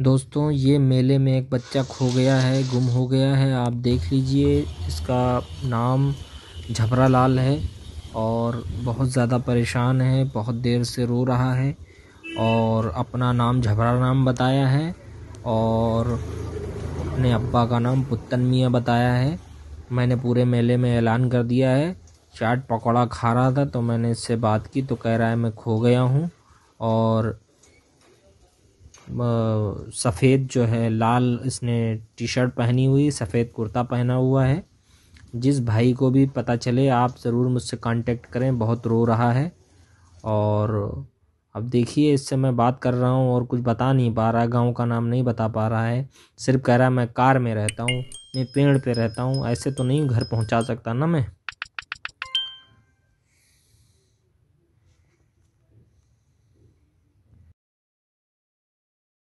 दोस्तों ये मेले में एक बच्चा खो गया है गुम हो गया है आप देख लीजिए इसका नाम झबरा लाल है और बहुत ज़्यादा परेशान है बहुत देर से रो रहा है और अपना नाम झबरा नाम बताया है और अपने अब्बा का नाम पुत्तन मियाँ बताया है मैंने पूरे मेले में ऐलान कर दिया है चाट पकौड़ा खा रहा था तो मैंने इससे बात की तो कह रहा है मैं खो गया हूँ और सफ़ेद जो है लाल इसने टी शर्ट पहनी हुई सफ़ेद कुर्ता पहना हुआ है जिस भाई को भी पता चले आप ज़रूर मुझसे कांटेक्ट करें बहुत रो रहा है और अब देखिए इससे मैं बात कर रहा हूँ और कुछ बता नहीं पा रहा गांव का नाम नहीं बता पा रहा है सिर्फ कह रहा मैं कार में रहता हूँ मैं पेड़ पे रहता हूँ ऐसे तो नहीं घर पहुँचा सकता ना मैं